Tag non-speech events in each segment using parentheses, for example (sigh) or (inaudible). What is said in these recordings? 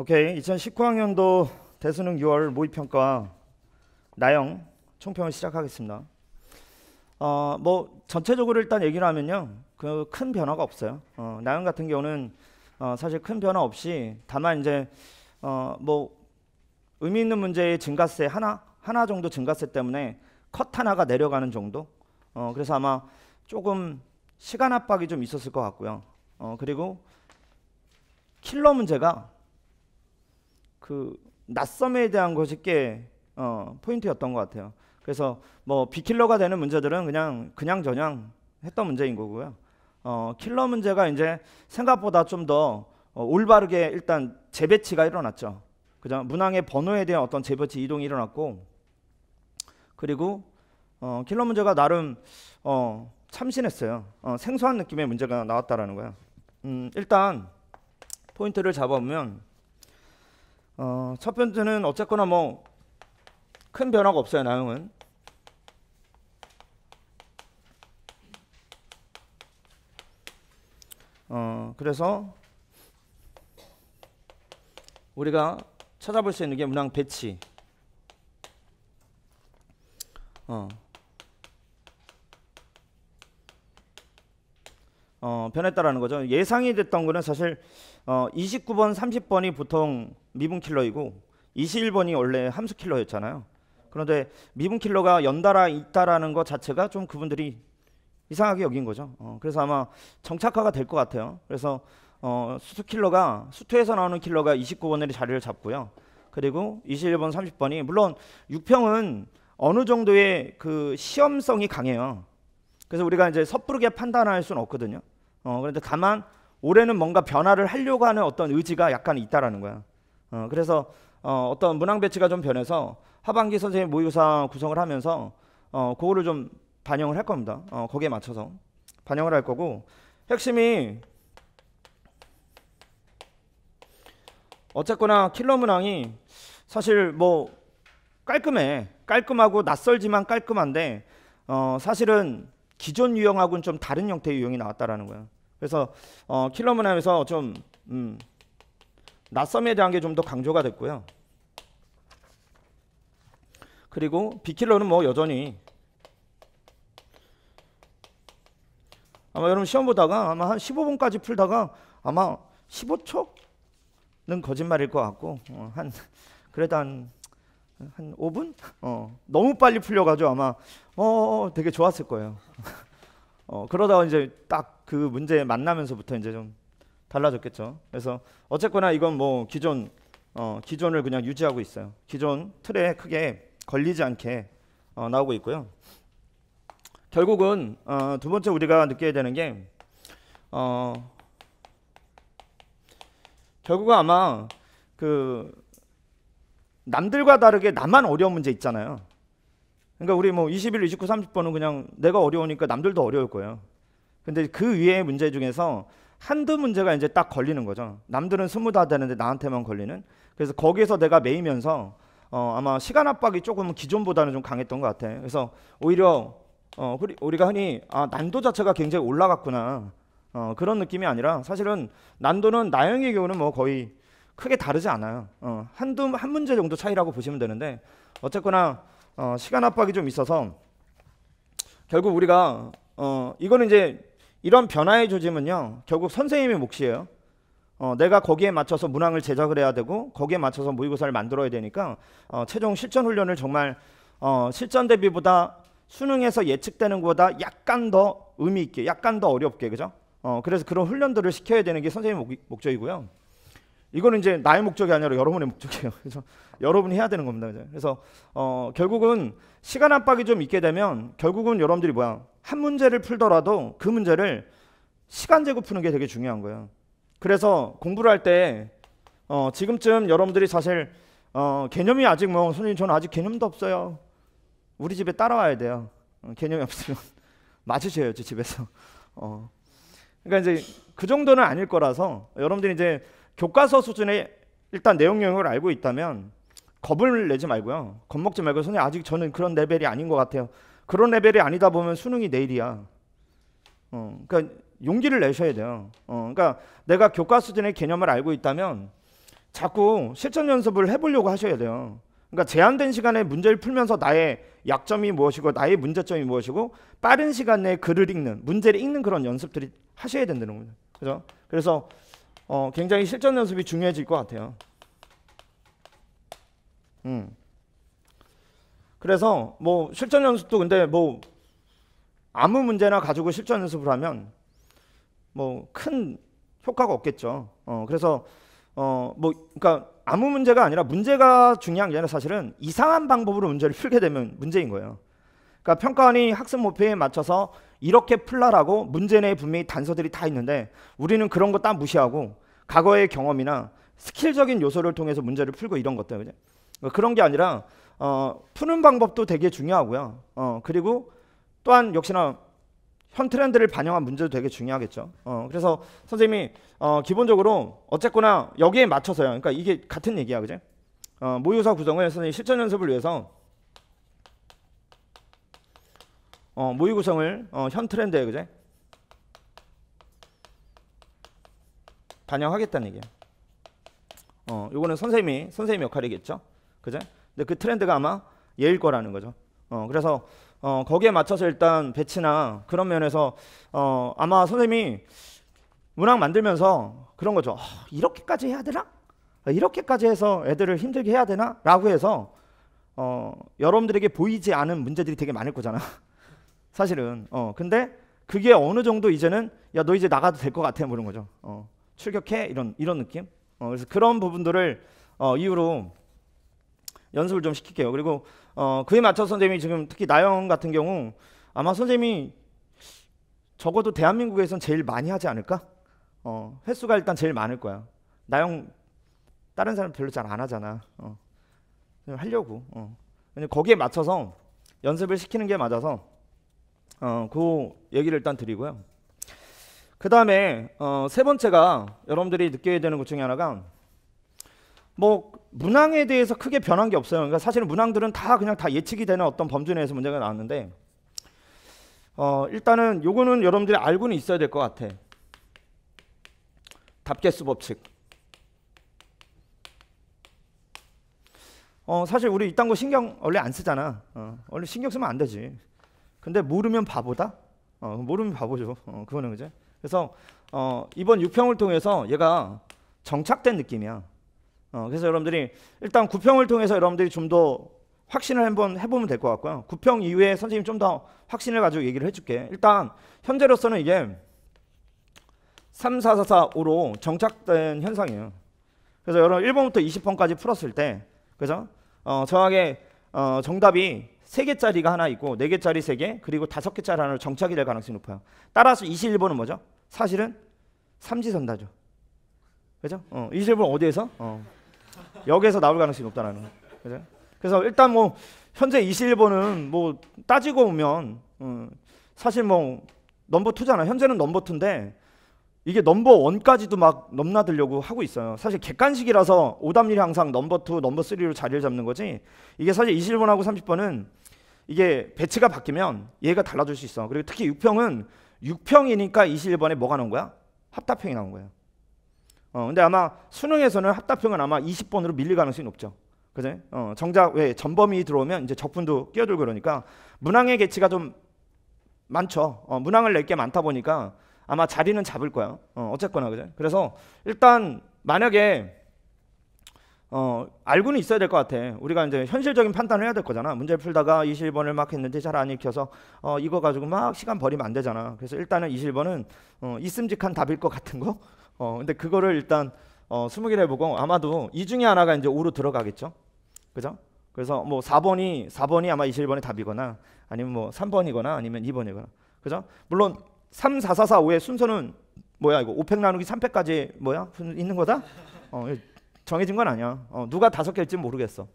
오케이. 2019학년도 대수능 6월 모의평가 나영 총평을 시작하겠습니다. 어, 뭐 전체적으로 일단 얘기를 하면요. 그큰 변화가 없어요. 어, 나영 같은 경우는 어, 사실 큰 변화 없이 다만 이제 어, 뭐 의미 있는 문제의 증가세 하나 하나 정도 증가세 때문에 컷 하나가 내려가는 정도. 어, 그래서 아마 조금 시간 압박이 좀 있었을 것 같고요. 어, 그리고 킬러 문제가 그 낯섦에 대한 것이 꽤 어, 포인트였던 것 같아요. 그래서 뭐 비킬러가 되는 문제들은 그냥 그냥 저냥 했던 문제인 거고요. 어, 킬러 문제가 이제 생각보다 좀더 어, 올바르게 일단 재배치가 일어났죠. 그죠? 문항의 번호에 대한 어떤 재배치 이동이 일어났고 그리고 어, 킬러 문제가 나름 어, 참신했어요. 어, 생소한 느낌의 문제가 나왔다라는 거야. 음, 일단 포인트를 잡아보면 어, 첫 번째는 어쨌거나 뭐 큰 변화가 없어요 나용은 어, 그래서 우리가 찾아볼 수 있는 게 문항 배치 어. 어, 변했다라는 거죠. 예상이 됐던 거는 사실 어, 29번, 30번이 보통 미분 킬러이고 21번이 원래 함수 킬러였잖아요. 그런데 미분 킬러가 연달아 있다라는 것 자체가 좀 그분들이 이상하게 여긴 거죠. 어, 그래서 아마 정착화가 될 것 같아요. 그래서 어, 수수 킬러가 수투에서 나오는 킬러가 29번의 자리를 잡고요. 그리고 21번, 30번이 물론 6평은 어느 정도의 그 시험성이 강해요. 그래서 우리가 이제 섣부르게 판단할 수는 없거든요. 어, 그런데 다만 올해는 뭔가 변화를 하려고 하는 어떤 의지가 약간 있다라는 거야. 어, 그래서 어, 어떤 문항 배치가 좀 변해서 하반기 선생님 모의고사 구성을 하면서 어, 그거를 좀 반영을 할 겁니다. 어, 거기에 맞춰서 반영을 할 거고 핵심이 어쨌거나 킬러 문항이 사실 뭐 깔끔해 깔끔하고 낯설지만 깔끔한데 어, 사실은 기존 유형하고는 좀 다른 형태의 유형이 나왔다라는 거야. 그래서 어, 킬러 문항에서 좀 음, 낯섦에 대한 게 좀 더 강조가 됐고요. 그리고 비킬러는 뭐 여전히 아마 여러분 시험 보다가 아마 한 15분까지 풀다가 아마 15초는 거짓말일 것 같고 어, 한 그래도 한한 한 5분? 어, 너무 빨리 풀려가지고 아마 어, 어 되게 좋았을 거예요. (laughs) 어, 그러다가 이제 딱 그 문제 만나면서부터 이제 좀 달라졌겠죠. 그래서 어쨌거나 이건 뭐 기존 어, 기존을 그냥 유지하고 있어요. 기존 틀에 크게 걸리지 않게 어, 나오고 있고요. 결국은 어, 두 번째 우리가 느껴야 되는 게 어, 결국은 아마 그 남들과 다르게 나만 어려운 문제 있잖아요. 그러니까 우리 뭐 21, 29, 30번은 그냥 내가 어려우니까 남들도 어려울 거예요. 근데 그 위에 문제 중에서 한두 문제가 이제 딱 걸리는 거죠. 남들은 스무 다 되는데 나한테만 걸리는. 그래서 거기에서 내가 매이면서 어, 아마 시간 압박이 조금 기존보다는 좀 강했던 것 같아. 그래서 오히려 어, 우리가 흔히 아, 난도 자체가 굉장히 올라갔구나. 어, 그런 느낌이 아니라 사실은 난도는 나영의 경우는 뭐 거의 크게 다르지 않아요. 어, 한두 한 문제 정도 차이라고 보시면 되는데 어쨌거나 어, 시간 압박이 좀 있어서 결국 우리가 어, 이거는 이제 이런 변화의 조짐은요, 결국 선생님의 몫이에요. 어, 내가 거기에 맞춰서 문항을 제작을 해야 되고 거기에 맞춰서 모의고사를 만들어야 되니까 어, 최종 실전 훈련을 정말 어, 실전 대비보다 수능에서 예측되는 것보다 약간 더 의미 있게, 약간 더 어렵게, 그죠? 어, 그래서 그런 훈련들을 시켜야 되는 게 선생님 목, 목적이고요. 이거는 이제 나의 목적이 아니라 여러분의 목적이에요. (laughs) 그래서 여러분이 해야 되는 겁니다. 그래서 어, 결국은 시간 압박이 좀 있게 되면 결국은 여러분들이 뭐야 한 문제를 풀더라도 그 문제를 시간 제고 푸는 게 되게 중요한 거예요. 그래서 공부를 할 때 어, 지금쯤 여러분들이 사실 어, 개념이 아직 뭐 손님 저는 아직 개념도 없어요. 우리 집에 따라와야 돼요. 어, 개념이 없으면 맞으셔요지 (laughs) 집에서. 어. 그러니까 이제 그 정도는 아닐 거라서 여러분들이 이제 교과서 수준의 일단 내용 영역을 알고 있다면 겁을 내지 말고요. 겁먹지 말고 선생님 아직 저는 그런 레벨이 아닌 것 같아요. 그런 레벨이 아니다 보면 수능이 내일이야. 어, 그러니까 용기를 내셔야 돼요. 어, 그러니까 내가 교과 수준의 개념을 알고 있다면 자꾸 실전 연습을 해보려고 하셔야 돼요. 그러니까 제한된 시간에 문제를 풀면서 나의 약점이 무엇이고 나의 문제점이 무엇이고 빠른 시간 내에 글을 읽는 문제를 읽는 그런 연습들이 하셔야 된다는 거죠. 그죠? 그래서 어, 굉장히 실전 연습이 중요해질 것 같아요. 음. 그래서 뭐 실전 연습도 근데 뭐 아무 문제나 가지고 실전 연습을 하면 뭐 큰 효과가 없겠죠. 어, 그래서 어, 뭐 그러니까 아무 문제가 아니라 문제가 중요한 게 아니라 사실은 이상한 방법으로 문제를 풀게 되면 문제인 거예요. 그러니까 평가원이 학습 목표에 맞춰서 이렇게 풀라라고 문제 내에 분명히 단서들이 다 있는데 우리는 그런 거 다 무시하고 과거의 경험이나 스킬적인 요소를 통해서 문제를 풀고 이런 것들 그죠? 그러니까 그런 게 아니라 어, 푸는 방법도 되게 중요하고요. 어, 그리고 또한 역시나 현 트렌드를 반영한 문제도 되게 중요하겠죠. 어, 그래서 선생님이 어, 기본적으로 어쨌거나 여기에 맞춰서요. 그러니까 이게 같은 얘기야, 그죠? 어, 모의고사 구성을 선생님 실전 연습을 위해서 어, 모의 구성을 어, 현 트렌드에 그제 반영하겠다는 얘기야. 어, 요거는 선생님이 선생님 역할이겠죠. 그제? 근데 그 트렌드가 아마 예일 거라는 거죠. 어, 그래서 어, 거기에 맞춰서 일단 배치나 그런 면에서 어, 아마 선생님이 문항 만들면서 그런 거죠. 어, 이렇게까지 해야 되나? 아, 이렇게까지 해서 애들을 힘들게 해야 되나? 라고 해서 어, 여러분들에게 보이지 않은 문제들이 되게 많을 거잖아. 사실은. 어, 근데 그게 어느 정도 이제는 야 너 이제 나가도 될 것 같아 그런 뭐 거죠. 어, 출격해 이런 이런 느낌. 어, 그래서 그런 부분들을 어, 이후로 연습을 좀 시킬게요. 그리고 어, 그에 맞춰 선생님이 지금 특히 나영 같은 경우 아마 선생님이 적어도 대한민국에선 제일 많이 하지 않을까? 어, 횟수가 일단 제일 많을 거야. 나영 다른 사람 별로 잘 안 하잖아. 어. 하려고. 어. 거기에 맞춰서 연습을 시키는 게 맞아서 어, 그 얘기를 일단 드리고요. 그 다음에 어, 세 번째가 여러분들이 느껴야 되는 것 중에 하나가 뭐 문항에 대해서 크게 변한 게 없어요. 그러니까 사실은 문항들은 다 그냥 다 예측이 되는 어떤 범주 내에서 문제가 나왔는데 어, 일단은 요거는 여러분들이 알고는 있어야 될 것 같아. 답계수 법칙. 어, 사실 우리 이딴 거 신경 원래 안 쓰잖아. 어, 원래 신경 쓰면 안 되지. 근데 모르면 바보다? 어, 모르면 바보죠. 어, 그거는 그죠? 그래서 어, 이번 6평을 통해서 얘가 정착된 느낌이야. 어, 그래서 여러분들이 일단 9평을 통해서 여러분들이 좀 더 확신을 한번 해보면 될 것 같고요. 9평 이후에 선생님 좀 더 확신을 가지고 얘기를 해줄게. 일단 현재로서는 이게 3, 4, 4, 4, 5로 정착된 현상이에요. 그래서 여러분 1번부터 20번까지 풀었을 때, 그죠? 어, 정확하게 어, 정답이 3개짜리가 하나 있고 4개짜리 3개 그리고 5개짜리 하나로 정착이 될 가능성이 높아요. 따라서 21번은 뭐죠? 사실은 삼지선다죠. 그죠? 어, 21번 어디에서? 어. 역에서 나올 가능성이 높다라는 거. 그죠? 그래서 일단 뭐 현재 21번은 뭐 따지고 보면 음, 사실 뭐 넘버 2잖아. 현재는 넘버 2인데 이게 넘버 1까지도 막 넘나들려고 하고 있어요. 사실 객관식이라서 오답률이 항상 넘버 2, 넘버 3로 자리를 잡는 거지. 이게 사실 21번하고 30번은 이게 배치가 바뀌면 얘가 달라질 수 있어. 그리고 특히 6평은 6평이니까 21번에 뭐가 나온 거야? 합답형이 나온 거예요. 어, 근데 아마 수능에서는 합답형은 아마 20번으로 밀릴 가능성이 높죠. 그죠? 어, 정작 왜 전범이 들어오면 이제 적분도 끼어들고 그러니까 문항의 개치가 좀 많죠. 어, 문항을 낼 게 많다 보니까 아마 자리는 잡을 거야. 어, 어쨌거나 그죠? 그래서 일단 만약에 어, 알고는 있어야 될 것 같아. 우리가 이제 현실적인 판단을 해야 될 거잖아. 문제 풀다가 21번을 막 했는데 잘 안 익혀서 어, 이거 가지고 막 시간 버리면 안 되잖아. 그래서 일단은 21번은 어, 있음직한 답일 것 같은 거. 어, 근데 그거를 일단 어, 20개를 해보고 아마도 이 중에 하나가 이제 5로 들어가겠죠. 그죠? 그래서 뭐 4번이 4번이 아마 21번의 답이거나 아니면 뭐 3번이거나 아니면 2번이거나. 그죠? 물론 3, 4, 4, 4, 5의 순서는 뭐야 이거 5팩 나누기 3팩까지 뭐야 있는 거다? 어, 정해진 건 아니야. 어, 누가 다섯 개일지 모르겠어.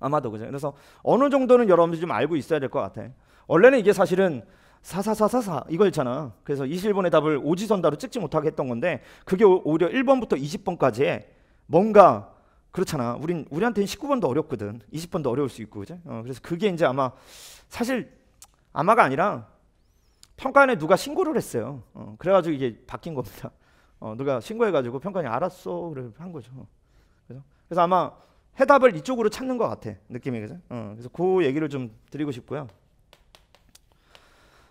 아마도 그죠. 그래서 어느 정도는 여러분들이 좀 알고 있어야 될 것 같아. 원래는 이게 사실은 사사사사사 이거 있잖아. 그래서 21번의 답을 오지선다로 찍지 못하게 했던 건데 그게 오히려 1번부터 20번까지에 뭔가 그렇잖아. 우린 우리한테는 19번도 어렵거든. 20번도 어려울 수 있고 그죠. 어, 그래서 그게 이제 아마 사실 아마가 아니라 평가안에 누가 신고를 했어요. 어, 그래가지고 이게 바뀐 겁니다. 어, 누가 신고해가지고 평가원이 알았어 그래 한 거죠. 그래서 그래서 아마 해답을 이쪽으로 찾는 것 같아 느낌이 그죠? 어, 그래서 그 얘기를 좀 드리고 싶고요.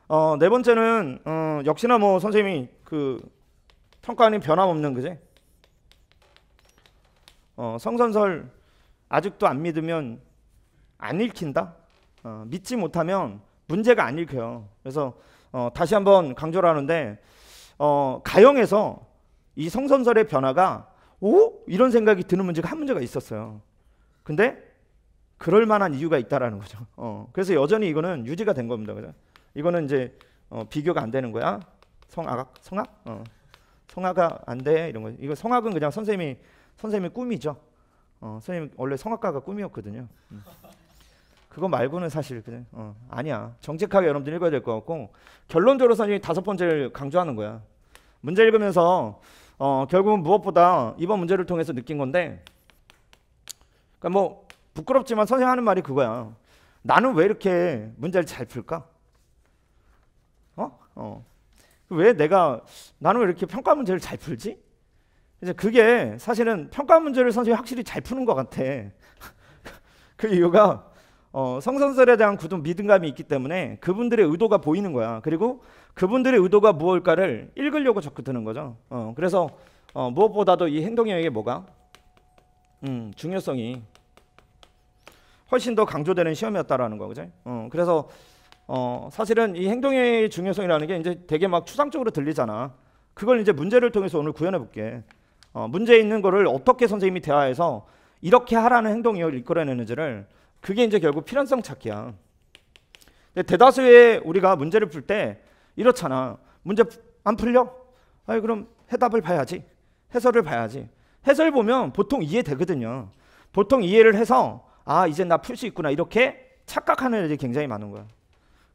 어, 네 번째는 어, 역시나 뭐 선생님이 그 평가는 변함없는 그지? 어, 성선설 아직도 안 믿으면 안 읽힌다. 어, 믿지 못하면 문제가 안 읽혀요. 그래서 어, 다시 한번 강조를 하는데 어, 가형에서 이 성선설의 변화가 오 이런 생각이 드는 문제가 한 문제가 있었어요. 근데 그럴 만한 이유가 있다라는 거죠. (laughs) 어, 그래서 여전히 이거는 유지가 된 겁니다. 그죠? 이거는 이제 어, 비교가 안 되는 거야. 성악 성악 어. 성악가 안돼 이런 거. 이거 성악은 그냥 선생님이 선생님의 꿈이죠. 어, 선생님 원래 성악가가 꿈이었거든요. 음. 그거 말고는 사실 그냥 어, 아니야. 정직하게 여러분들 읽어야 될 것 같고 결론적으로 선생님이 다섯 번째를 강조하는 거야. 문제 읽으면서 어, 결국은 무엇보다 이번 문제를 통해서 느낀 건데 그러니까 뭐 부끄럽지만 선생 하는 말이 그거야. 나는 왜 이렇게 문제를 잘 풀까? 어? 어. 왜 내가 나는 왜 이렇게 평가 문제를 잘 풀지? 이제 그게 사실은 평가 문제를 선생이 확실히 잘 푸는 것 같아. (laughs) 그 이유가 어, 성선설에 대한 굳은 믿음감이 있기 때문에 그분들의 의도가 보이는 거야. 그리고 그분들의 의도가 무엇일까를 읽으려고 적극 드는 거죠. 어, 그래서 어, 무엇보다도 이 행동형에게 뭐가 음, 중요성이 훨씬 더 강조되는 시험이었다라는 거, 죠 어, 그래서 어, 사실은 이 행동의 중요성이라는 게 이제 되게 막 추상적으로 들리잖아. 그걸 이제 문제를 통해서 오늘 구현해 볼게. 어, 문제 있는 거를 어떻게 선생님이 대화해서 이렇게 하라는 행동을 이끌어내는지를 그게 이제 결국 필연성 찾기야. 대다수의 우리가 문제를 풀 때 이렇잖아. 문제 안 풀려? 아니 그럼 해답을 봐야지. 해설을 봐야지. 해설 보면 보통 이해되거든요. 보통 이해를 해서 아 이제 나 풀 수 있구나 이렇게 착각하는 애들이 굉장히 많은 거야.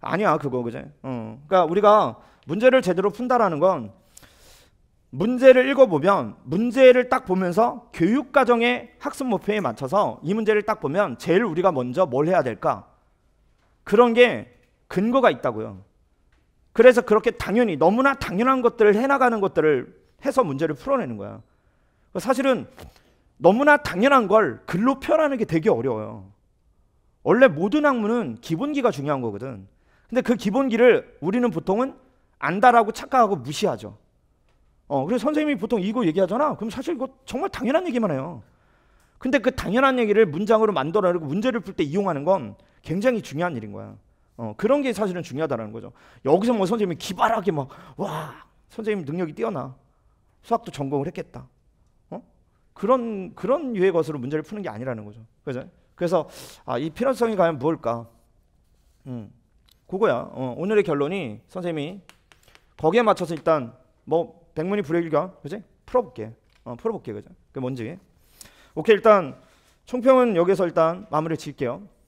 아니야 그거 그제. 어. 그러니까 우리가 문제를 제대로 푼다라는 건 문제를 읽어보면 문제를 딱 보면서 교육과정의 학습 목표에 맞춰서 이 문제를 딱 보면 제일 우리가 먼저 뭘 해야 될까? 그런 게 근거가 있다고요. 그래서 그렇게 당연히 너무나 당연한 것들을 해나가는 것들을 해서 문제를 풀어내는 거야. 사실은 너무나 당연한 걸 글로 표현하는 게 되게 어려워요. 원래 모든 학문은 기본기가 중요한 거거든. 근데 그 기본기를 우리는 보통은 안다라고 착각하고 무시하죠. 어, 그래서 선생님이 보통 이거 얘기하잖아. 그럼 사실 이거 정말 당연한 얘기만 해요. 근데 그 당연한 얘기를 문장으로 만들어내고 문제를 풀 때 이용하는 건 굉장히 중요한 일인 거야. 어, 그런 게 사실은 중요하다는 거죠. 여기서 뭐 선생님이 기발하게 막, 와, 선생님 능력이 뛰어나. 수학도 전공을 했겠다. 어? 그런, 그런 유의 것으로 문제를 푸는 게 아니라는 거죠. 그죠? 그래서, 아, 이 필연성이 과연 무엇까 음, 그거야. 어, 오늘의 결론이 선생님이 거기에 맞춰서 일단 뭐 백문이 불여일견 그지? 풀어볼게. 어, 풀어볼게 그죠? 그 뭔지. 오케이 일단 총평은 여기서 일단 마무리 짓게요